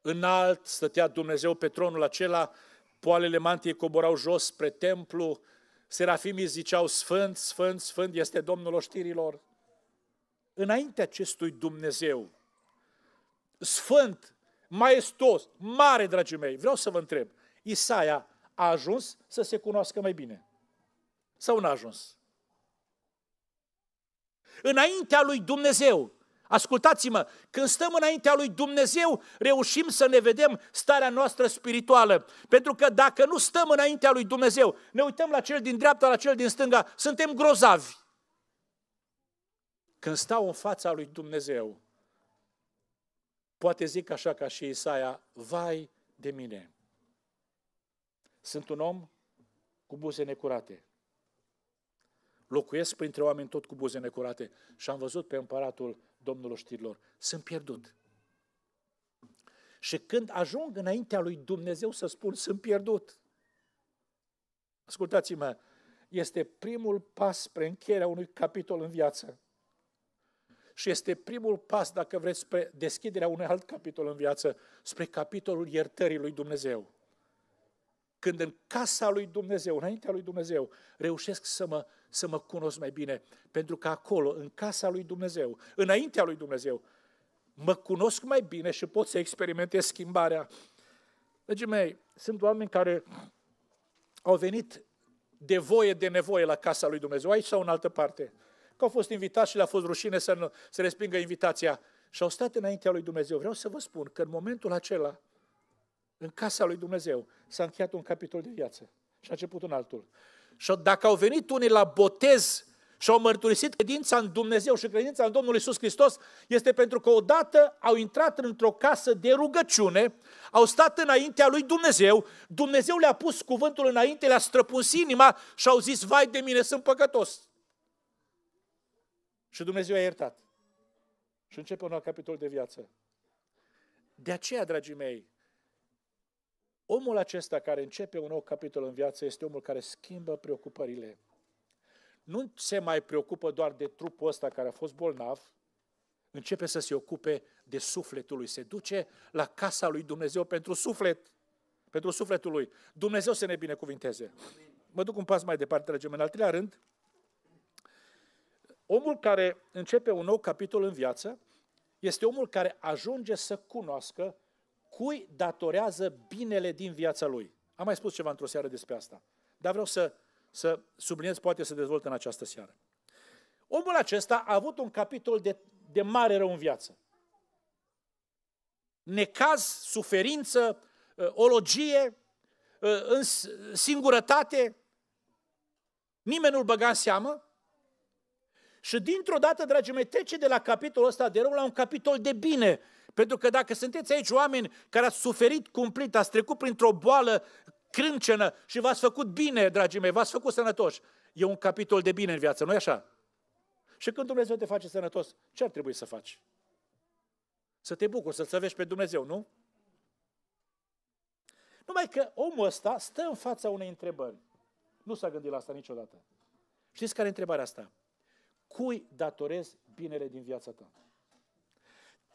înalt, stătea Dumnezeu pe tronul acela, poalele mantiei coborau jos spre templu, Serafimii ziceau, Sfânt, Sfânt, Sfânt este Domnul oștirilor. Înainte acestui Dumnezeu, Sfânt, maestos, mare, dragii mei, vreau să vă întreb, Isaia a ajuns să se cunoască mai bine? Sau n-a ajuns? Înaintea lui Dumnezeu, Ascultați-mă, când stăm înaintea lui Dumnezeu, reușim să ne vedem starea noastră spirituală. Pentru că dacă nu stăm înaintea lui Dumnezeu, ne uităm la cel din dreapta, la cel din stânga, suntem grozavi. Când stau în fața lui Dumnezeu, poate zic așa ca și Isaia, vai de mine. Sunt un om cu buze necurate. Locuiesc printre oameni tot cu buze necurate. Și am văzut pe împăratul Domnul oștirilor, sunt pierdut. Și când ajung înaintea lui Dumnezeu să spun, sunt pierdut. Ascultați-mă, este primul pas spre încheierea unui capitol în viață. Și este primul pas, dacă vreți, spre deschiderea unui alt capitol în viață, spre capitolul iertării lui Dumnezeu. Când în casa lui Dumnezeu, înaintea lui Dumnezeu, reușesc să mă să mă cunosc mai bine, pentru că acolo, în casa lui Dumnezeu, înaintea lui Dumnezeu, mă cunosc mai bine și pot să experimentez schimbarea. Dragii mei, sunt oameni care au venit de voie, de nevoie la casa lui Dumnezeu, aici sau în altă parte. Că au fost invitați și le-a fost rușine să, nu, să respingă invitația. Și au stat înaintea lui Dumnezeu. Vreau să vă spun că în momentul acela, în casa lui Dumnezeu, s-a încheiat un capitol de viață și a început un altul. Și dacă au venit unii la botez și au mărturisit credința în Dumnezeu și credința în Domnul Isus Hristos, este pentru că odată au intrat într-o casă de rugăciune, au stat înaintea lui Dumnezeu, Dumnezeu le-a pus cuvântul înainte, le-a străpuns inima și au zis, vai de mine, sunt păcătos. Și Dumnezeu a iertat. Și începe un nou capitol de viață. De aceea, dragii mei, Omul acesta care începe un nou capitol în viață este omul care schimbă preocupările. Nu se mai preocupă doar de trupul ăsta care a fost bolnav, începe să se ocupe de sufletul lui. Se duce la casa lui Dumnezeu pentru suflet, pentru sufletul lui. Dumnezeu să ne binecuvinteze. Mă duc un pas mai departe, dragii mei. În al treilea rând, omul care începe un nou capitol în viață este omul care ajunge să cunoască cui datorează binele din viața lui. Am mai spus ceva într-o seară despre asta, dar vreau să, să subliniez, poate să dezvolt în această seară. Omul acesta a avut un capitol de, de mare rău în viață. Necaz, suferință, uh, ologie, uh, în singurătate, nimeni nu-l băga în seamă, și dintr-o dată, dragii mei, trece de la capitolul ăsta de rău la un capitol de bine. Pentru că dacă sunteți aici oameni care ați suferit cumplit, ați trecut printr-o boală crâncenă și v-ați făcut bine, dragii mei, v-ați făcut sănătoși, e un capitol de bine în viață, nu-i așa? Și când Dumnezeu te face sănătos, ce ar trebui să faci? Să te bucuri, să-L pe Dumnezeu, nu? Numai că omul ăsta stă în fața unei întrebări. Nu s-a gândit la asta niciodată. Știți care e întrebarea asta? Cui datorez binele din viața ta?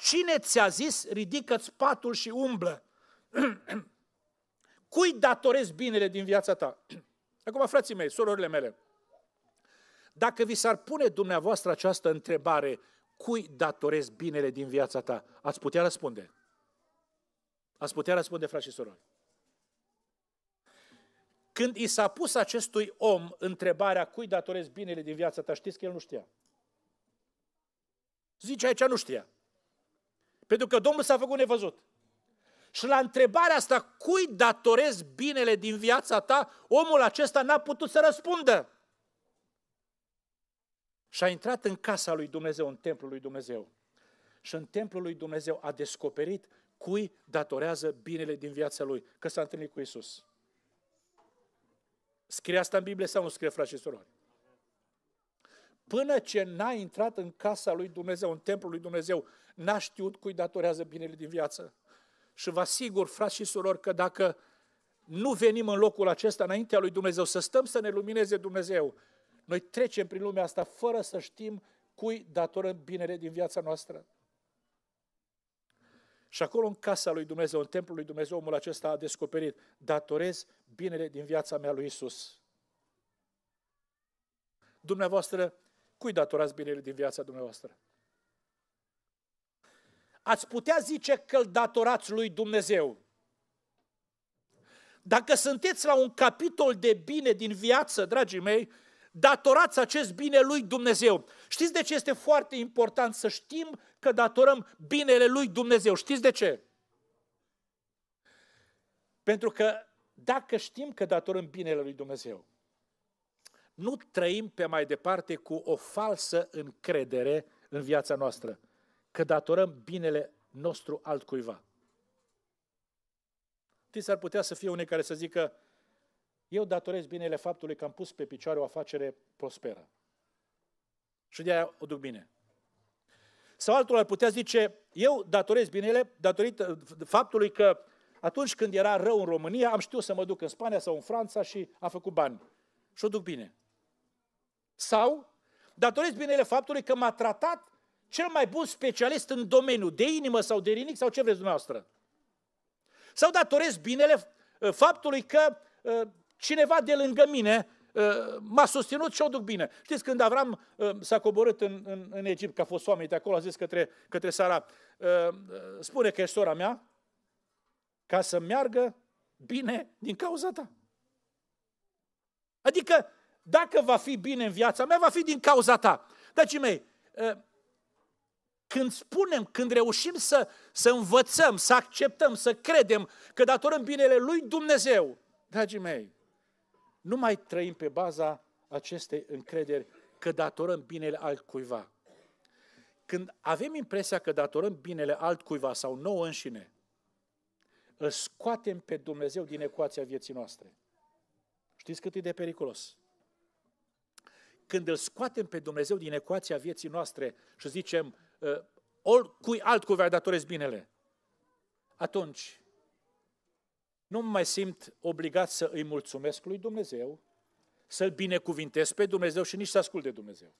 Cine ți-a zis, ridică-ți patul și umblă? Cui datorezi binele din viața ta? Acum, frații mei, surorile mele, dacă vi s-ar pune dumneavoastră această întrebare, cui datorezi binele din viața ta? Ați putea răspunde. Ați putea răspunde, frați și surori. Când i s-a pus acestui om întrebarea cui datorezi binele din viața ta, știți că el nu știa. Zice aici, nu știa. Pentru că Domnul s-a făcut nevăzut. Și la întrebarea asta, cui datorezi binele din viața ta, omul acesta n-a putut să răspundă. Și a intrat în casa lui Dumnezeu, în templul lui Dumnezeu. Și în templul lui Dumnezeu a descoperit cui datorează binele din viața lui, că s-a întâlnit cu Isus. Scrie asta în Biblie sau nu scrie, frate și surori? până ce n-a intrat în casa lui Dumnezeu, în templul lui Dumnezeu, n-a știut cui datorează binele din viață. Și vă asigur, frați și surori, că dacă nu venim în locul acesta înaintea lui Dumnezeu, să stăm să ne lumineze Dumnezeu, noi trecem prin lumea asta fără să știm cui datorăm binele din viața noastră. Și acolo în casa lui Dumnezeu, în templul lui Dumnezeu, omul acesta a descoperit, datorez binele din viața mea lui Isus. Dumneavoastră, Cui datorați binele din viața dumneavoastră? Ați putea zice că îl datorați lui Dumnezeu. Dacă sunteți la un capitol de bine din viață, dragii mei, datorați acest bine lui Dumnezeu. Știți de ce este foarte important să știm că datorăm binele lui Dumnezeu? Știți de ce? Pentru că dacă știm că datorăm binele lui Dumnezeu, nu trăim pe mai departe cu o falsă încredere în viața noastră, că datorăm binele nostru altcuiva. Știți, s-ar putea să fie unii care să zică, eu datorez binele faptului că am pus pe picioare o afacere prosperă. Și de-aia o duc bine. Sau altul ar putea zice, eu datorez binele datorită faptului că atunci când era rău în România, am știut să mă duc în Spania sau în Franța și am făcut bani. Și o duc bine. Sau, datorez binele faptului că m-a tratat cel mai bun specialist în domeniu de inimă sau de rinic sau ce vreți dumneavoastră. Sau datorez binele uh, faptului că uh, cineva de lângă mine uh, m-a susținut și o duc bine. Știți, când Avram s-a coborât în, în, în Egipt, că a fost oameni de acolo, a zis către, către Sara, spune că e sora mea, ca să meargă bine din cauza ta. Adică dacă va fi bine în viața mea, va fi din cauza ta. Dragii mei, ă, când spunem, când reușim să, să învățăm, să acceptăm, să credem că datorăm binele lui Dumnezeu, dragii mei, nu mai trăim pe baza acestei încrederi că datorăm binele altcuiva. Când avem impresia că datorăm binele altcuiva sau nouă înșine, îl scoatem pe Dumnezeu din ecuația vieții noastre. Știți cât e de periculos? când îl scoatem pe Dumnezeu din ecuația vieții noastre și zicem, uh, oricui cuvea datorez binele, atunci nu mai simt obligat să îi mulțumesc lui Dumnezeu, să-L binecuvintesc pe Dumnezeu și nici să ascult de Dumnezeu.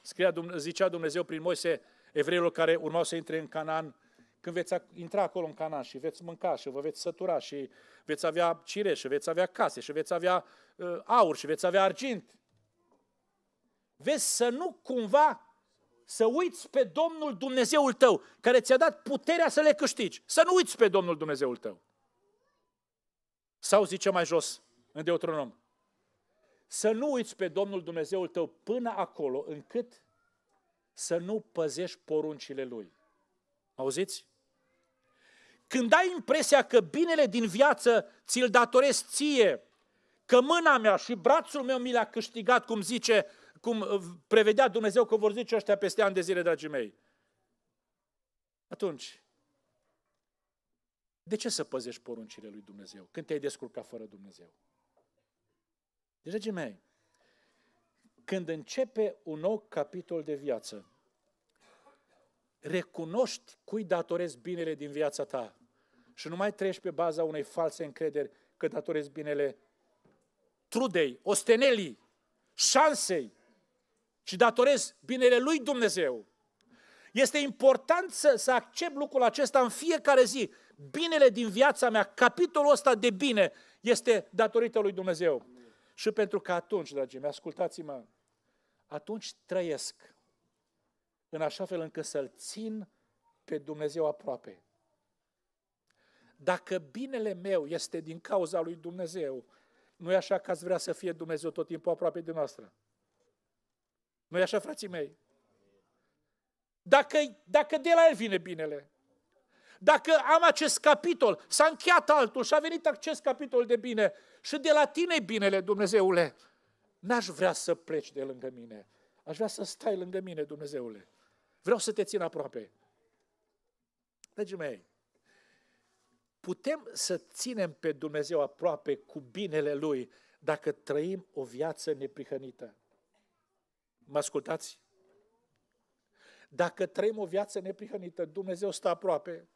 Scria, zicea Dumnezeu prin Moise evreilor care urmau să intre în Canaan, când veți intra acolo în Canaan și veți mânca și vă veți sătura și veți avea cireș și veți avea case și veți avea uh, aur și veți avea argint vezi, să nu cumva să uiți pe Domnul Dumnezeul tău, care ți-a dat puterea să le câștigi. Să nu uiți pe Domnul Dumnezeul tău. Sau zice mai jos, în Deuteronom, să nu uiți pe Domnul Dumnezeul tău până acolo încât să nu păzești poruncile Lui. Auziți? Când ai impresia că binele din viață ți-l datorezi ție, că mâna mea și brațul meu mi l-a câștigat, cum zice cum uh, prevedea Dumnezeu că vor zice ăștia peste ani de zile, dragii mei. Atunci, de ce să păzești poruncile lui Dumnezeu când te-ai descurcat fără Dumnezeu? Deci, dragii mei, când începe un nou capitol de viață, recunoști cui datorezi binele din viața ta și nu mai treci pe baza unei false încrederi că datorezi binele trudei, ostenelii, șansei, și datorez binele lui Dumnezeu. Este important să, să accept lucrul acesta în fiecare zi. Binele din viața mea, capitolul ăsta de bine, este datorită lui Dumnezeu. Și pentru că atunci, dragii mei, ascultați-mă, atunci trăiesc în așa fel încât să-L țin pe Dumnezeu aproape. Dacă binele meu este din cauza lui Dumnezeu, nu e așa că ați vrea să fie Dumnezeu tot timpul aproape de noastră nu i așa, frații mei? Dacă, dacă de la el vine binele, dacă am acest capitol, s-a încheiat altul și a venit acest capitol de bine și de la tine binele, Dumnezeule, n-aș vrea să pleci de lângă mine. Aș vrea să stai lângă mine, Dumnezeule. Vreau să te țin aproape. Dragii mei, putem să ținem pe Dumnezeu aproape cu binele Lui dacă trăim o viață neprihănită. Mă ascultați? Dacă trăim o viață neprihănită, Dumnezeu stă aproape.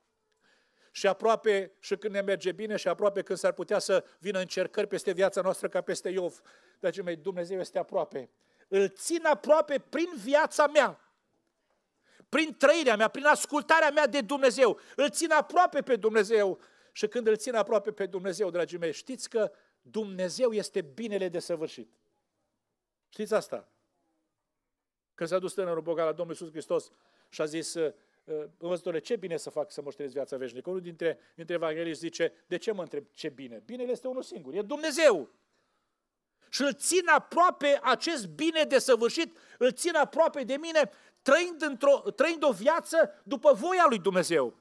Și aproape și când ne merge bine și aproape când s-ar putea să vină încercări peste viața noastră ca peste Iov. Dragii mei, Dumnezeu este aproape. Îl țin aproape prin viața mea prin trăirea mea, prin ascultarea mea de Dumnezeu. Îl țin aproape pe Dumnezeu. Și când îl țin aproape pe Dumnezeu, dragii mei, știți că Dumnezeu este binele de săvârșit. Știți asta? Când s-a dus tânărul bogat la Domnul Iisus Hristos și a zis, învățătorule, ă, ă, ce bine să fac să moștenesc viața veșnică? Unul dintre, dintre evangheliști zice, de ce mă întreb ce bine? Binele este unul singur, e Dumnezeu. Și îl țin aproape acest bine de săvârșit, îl țin aproape de mine, trăind, într-o, trăind o viață după voia lui Dumnezeu.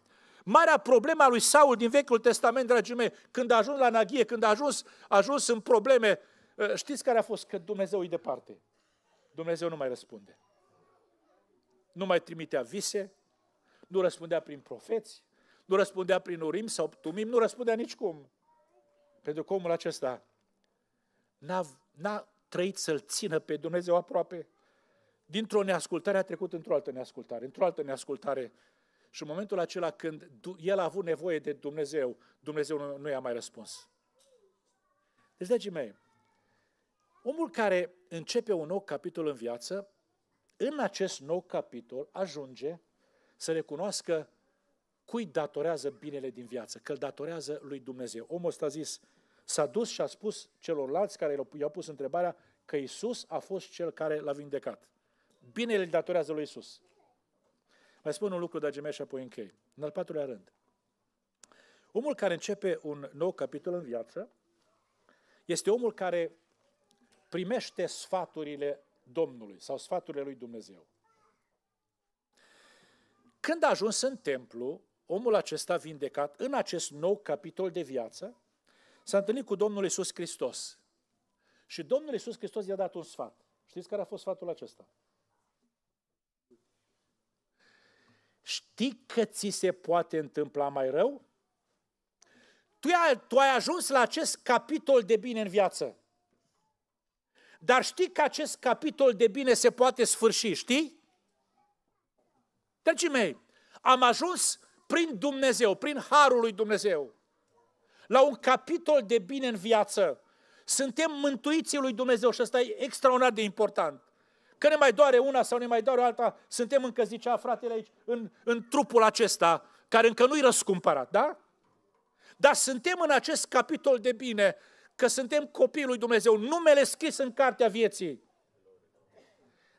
Marea problema lui Saul din Vechiul Testament, dragii mei, când a ajuns la Naghie, când a ajuns, a ajuns în probleme, ă, știți care a fost? Că Dumnezeu e departe. Dumnezeu nu mai răspunde. Nu mai trimitea vise, nu răspundea prin profeți, nu răspundea prin urim sau tumim, nu răspundea nicicum. Pentru că omul acesta n-a, n-a trăit să-L țină pe Dumnezeu aproape. Dintr-o neascultare a trecut într-o altă neascultare, într-o altă neascultare. Și în momentul acela când el a avut nevoie de Dumnezeu, Dumnezeu nu, nu i-a mai răspuns. Deci, dragii mei, Omul care începe un nou capitol în viață, în acest nou capitol ajunge să recunoască cui datorează binele din viață, că îl datorează lui Dumnezeu. Omul ăsta a zis, s-a dus și a spus celorlalți care i-au pus întrebarea că Isus a fost cel care l-a vindecat. Binele îl datorează lui Isus. Mai spun un lucru, dragii mei, și apoi închei. În al patrulea rând, omul care începe un nou capitol în viață este omul care primește sfaturile Domnului sau sfaturile lui Dumnezeu. Când a ajuns în templu, omul acesta vindecat, în acest nou capitol de viață, s-a întâlnit cu Domnul Isus Hristos. Și Domnul Isus Hristos i-a dat un sfat. Știți care a fost sfatul acesta? Știi că ți se poate întâmpla mai rău? Tu ai, tu ai ajuns la acest capitol de bine în viață dar știi că acest capitol de bine se poate sfârși, știi? Dragii mei, am ajuns prin Dumnezeu, prin Harul lui Dumnezeu, la un capitol de bine în viață. Suntem mântuiții lui Dumnezeu și asta e extraordinar de important. Că ne mai doare una sau ne mai doare alta, suntem încă, zicea fratele aici, în, în trupul acesta, care încă nu-i răscumpărat, da? Dar suntem în acest capitol de bine că suntem copiii lui Dumnezeu, numele scris în cartea vieții.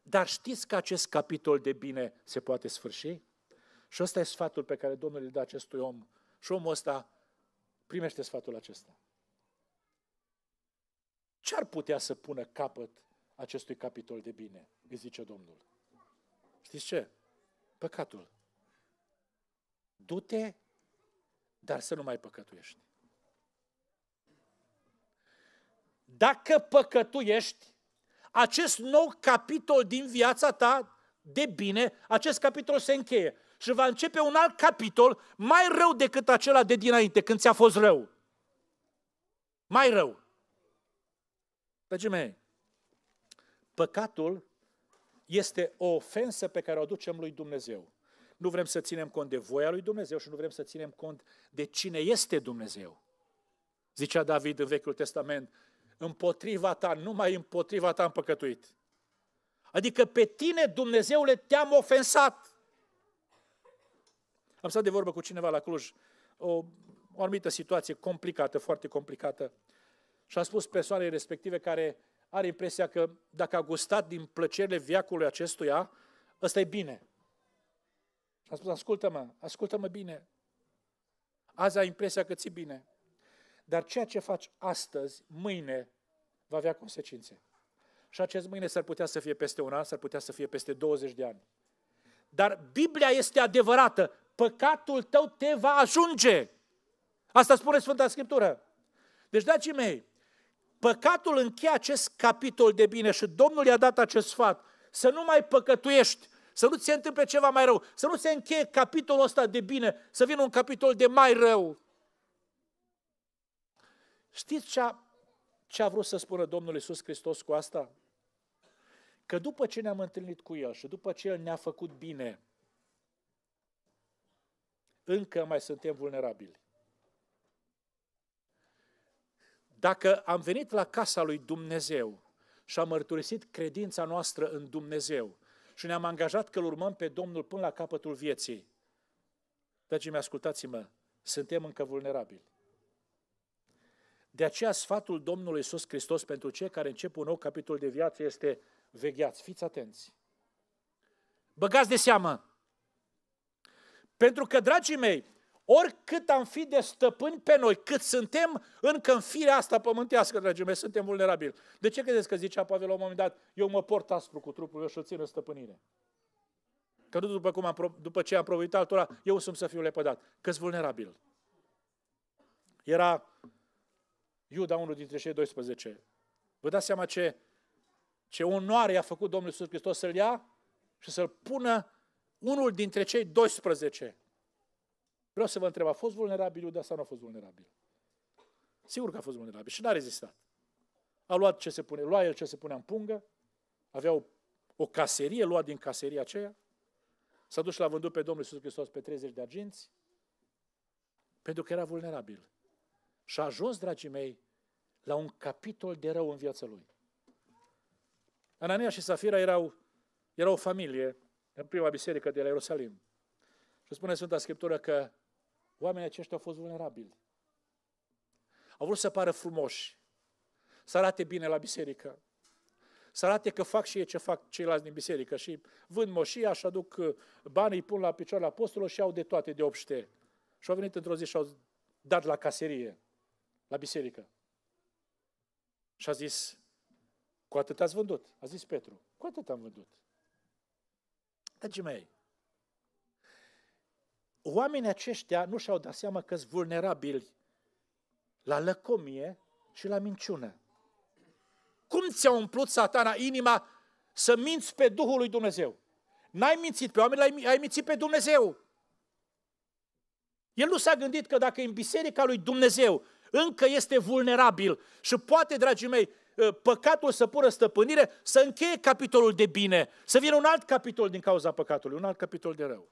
Dar știți că acest capitol de bine se poate sfârși? Și ăsta e sfatul pe care Domnul îl dă acestui om. Și omul ăsta primește sfatul acesta. Ce ar putea să pună capăt acestui capitol de bine, îi zice Domnul? Știți ce? Păcatul. Du-te, dar să nu mai păcătuiești. Dacă păcătuiești, acest nou capitol din viața ta, de bine, acest capitol se încheie și va începe un alt capitol mai rău decât acela de dinainte, când ți-a fost rău. Mai rău. Dragii mei, păcatul este o ofensă pe care o aducem lui Dumnezeu. Nu vrem să ținem cont de voia lui Dumnezeu și nu vrem să ținem cont de cine este Dumnezeu. Zicea David în Vechiul Testament, împotriva ta, numai împotriva ta am păcătuit. Adică pe tine, Dumnezeule, te-am ofensat. Am stat de vorbă cu cineva la Cluj, o, o anumită situație complicată, foarte complicată, și am spus persoanei respective care are impresia că dacă a gustat din plăcerile viacului acestuia, ăsta e bine. Și am spus, ascultă-mă, ascultă-mă bine. Azi ai impresia că ți bine. Dar ceea ce faci astăzi, mâine, va avea consecințe. Și acest mâine s-ar putea să fie peste un an, s-ar putea să fie peste 20 de ani. Dar Biblia este adevărată. Păcatul tău te va ajunge. Asta spune Sfânta Scriptură. Deci, dragii mei, păcatul încheie acest capitol de bine și Domnul i-a dat acest sfat. Să nu mai păcătuiești, să nu ți se întâmple ceva mai rău, să nu se încheie capitolul ăsta de bine, să vină un capitol de mai rău. Știți ce a, ce a vrut să spună Domnul Iisus Hristos cu asta? Că după ce ne-am întâlnit cu El și după ce El ne-a făcut bine, încă mai suntem vulnerabili. Dacă am venit la casa lui Dumnezeu și am mărturisit credința noastră în Dumnezeu și ne-am angajat că îl urmăm pe Domnul până la capătul vieții, dragii mei, ascultați-mă, suntem încă vulnerabili. De aceea sfatul Domnului Iisus Hristos pentru cei care încep un nou capitol de viață este vegheați, fiți atenți. Băgați de seamă. Pentru că, dragii mei, oricât am fi de stăpâni pe noi, cât suntem încă în firea asta pământească, dragii mei, suntem vulnerabili. De ce credeți că zicea Pavel la un moment dat, eu mă port aspru cu trupul meu și o țin în stăpânire? Că nu după, cum am, după ce am provoit altora, eu sunt să fiu lepădat. că vulnerabil. Era Iuda, unul dintre cei 12. Vă dați seama ce, ce onoare i-a făcut Domnul Iisus Hristos să-l ia și să-l pună unul dintre cei 12. Vreau să vă întreb, a fost vulnerabil Iuda sau nu a fost vulnerabil? Sigur că a fost vulnerabil și n-a rezistat. A luat ce se pune, lua el ce se punea în pungă, avea o, o caserie, lua din caseria aceea, s-a dus și l-a vândut pe Domnul Iisus Hristos pe 30 de arginți, pentru că era vulnerabil. Și a ajuns, dragii mei, la un capitol de rău în viața lui. Anania și Safira erau, erau o familie în prima biserică de la Ierusalim. Și spune Sfânta Scriptură că oamenii aceștia au fost vulnerabili. Au vrut să pară frumoși, să arate bine la biserică, să arate că fac și ei ce fac ceilalți din biserică și vând moșii, așa aduc uh, banii, îi pun la picioarele apostolilor și au de toate de obște. Și au venit într-o zi și au dat la caserie la biserică. Și a zis, cu atât ați vândut. A zis Petru, cu atât am vândut. Dragii mei, oamenii aceștia nu și-au dat seama că sunt vulnerabili la lăcomie și la minciună. Cum ți-a umplut satana inima să minți pe Duhul lui Dumnezeu? N-ai mințit pe oameni, ai mințit pe Dumnezeu. El nu s-a gândit că dacă în biserica lui Dumnezeu încă este vulnerabil și poate, dragii mei, ă, păcatul să pună stăpânire, să încheie capitolul de bine, să vină un alt capitol din cauza păcatului, un alt capitol de rău.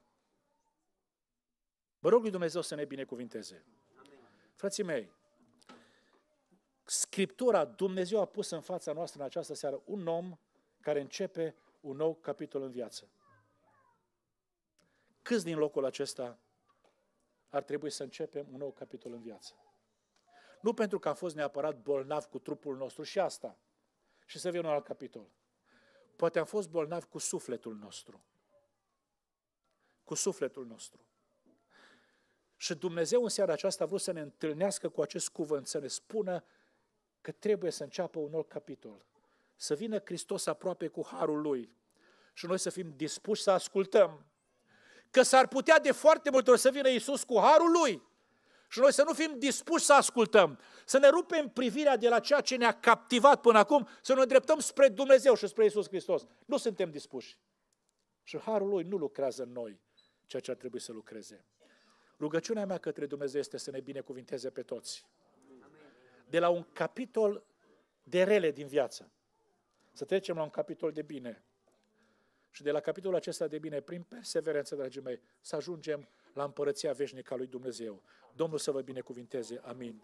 Vă rog lui Dumnezeu să ne binecuvinteze. Amen. Frații mei, Scriptura, Dumnezeu a pus în fața noastră în această seară un om care începe un nou capitol în viață. Câți din locul acesta ar trebui să începem un nou capitol în viață? Nu pentru că a fost neapărat bolnav cu trupul nostru și asta. Și să vină un alt capitol. Poate am fost bolnav cu sufletul nostru. Cu sufletul nostru. Și Dumnezeu în seara aceasta a vrut să ne întâlnească cu acest cuvânt, să ne spună că trebuie să înceapă un nou capitol. Să vină Hristos aproape cu harul Lui și noi să fim dispuși să ascultăm. Că s-ar putea de foarte multe ori să vină Iisus cu harul Lui și noi să nu fim dispuși să ascultăm, să ne rupem privirea de la ceea ce ne-a captivat până acum, să ne îndreptăm spre Dumnezeu și spre Isus Hristos. Nu suntem dispuși. Și harul lui nu lucrează în noi ceea ce ar trebui să lucreze. Rugăciunea mea către Dumnezeu este să ne binecuvinteze pe toți. De la un capitol de rele din viață, să trecem la un capitol de bine. Și de la capitolul acesta de bine, prin perseverență, dragii mei, să ajungem la împărăția veșnică a lui Dumnezeu. Domnul să vă binecuvinteze. Amin.